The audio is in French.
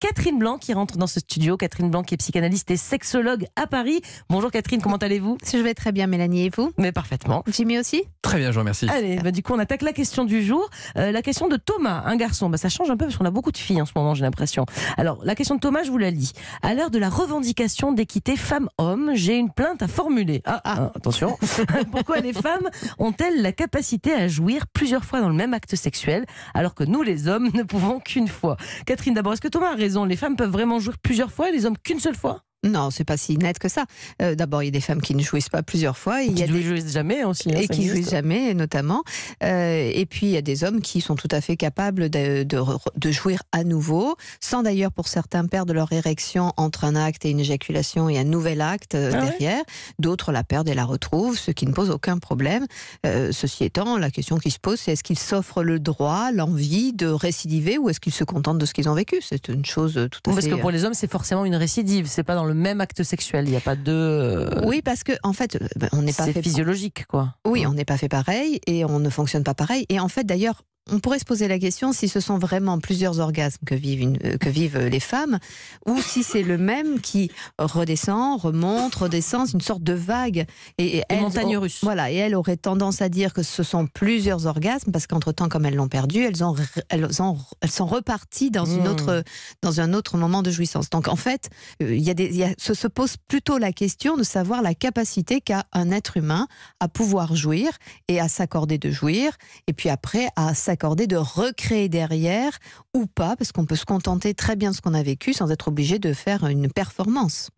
Catherine Blanc qui rentre dans ce studio. Catherine Blanc qui est psychanalyste et sexologue à Paris. Bonjour Catherine, comment allez-vous Je vais très bien Mélanie et vous Mais parfaitement. Jimmy aussi Très bien, je vous remercie. Allez, bah, du coup on attaque la question du jour. Euh, la question de Thomas, un garçon. Bah, ça change un peu parce qu'on a beaucoup de filles en ce moment, j'ai l'impression. Alors la question de Thomas, je vous la lis. À l'heure de la revendication d'équité femmes-hommes, j'ai une plainte à formuler. Ah, ah hein, attention. Pourquoi les femmes ont-elles la capacité à jouir plusieurs fois dans le même acte sexuel alors que nous les hommes ne pouvons qu'une fois Catherine, d'abord, est-ce que Thomas a les femmes peuvent vraiment jouer plusieurs fois et les hommes qu'une seule fois non, c'est pas si net que ça. Euh, d'abord, il y a des femmes qui ne jouissent pas plusieurs fois. Il ne jouissent jamais aussi. et hein, qui ne jouissent jamais, notamment. Euh, et puis, il y a des hommes qui sont tout à fait capables de, jouir à nouveau, sans d'ailleurs, pour certains, perdre leur érection entre un acte et une éjaculation et un nouvel acte euh, ah derrière. D'autres la perdent et la retrouvent, ce qui ne pose aucun problème. ceci étant, la question qui se pose, c'est est-ce qu'ils s'offrent le droit, l'envie de récidiver ou est-ce qu'ils se contentent de ce qu'ils ont vécu C'est une chose tout à fait... Parce que pour les hommes, c'est forcément une récidive. C'est pas dans le même acte sexuel. Il n'y a pas deux. Euh, oui, parce que en fait, euh, bah, on n'est pas fait physiologique, quoi. Oui, on n'est pas fait pareil et on ne fonctionne pas pareil. Et en fait, d'ailleurs, on pourrait se poser la question si ce sont vraiment plusieurs orgasmes que vivent, euh, que vivent euh, les femmes, ou si c'est le même qui redescend, remonte, redescend, une sorte de vague. Et, montagne russe. Voilà, et elle aurait tendance à dire que ce sont plusieurs orgasmes, parce qu'entre-temps, comme elles l'ont perdu, elles, ont, elles, sont reparties dans, une mmh. autre, dans un autre moment de jouissance. Donc en fait, euh, il y a des, se, se pose plutôt la question de savoir la capacité qu'a un être humain à pouvoir jouir et à s'accorder de jouir, et puis après à s'accorder de recréer derrière ou pas, parce qu'on peut se contenter très bien de ce qu'on a vécu sans être obligé de faire une performance.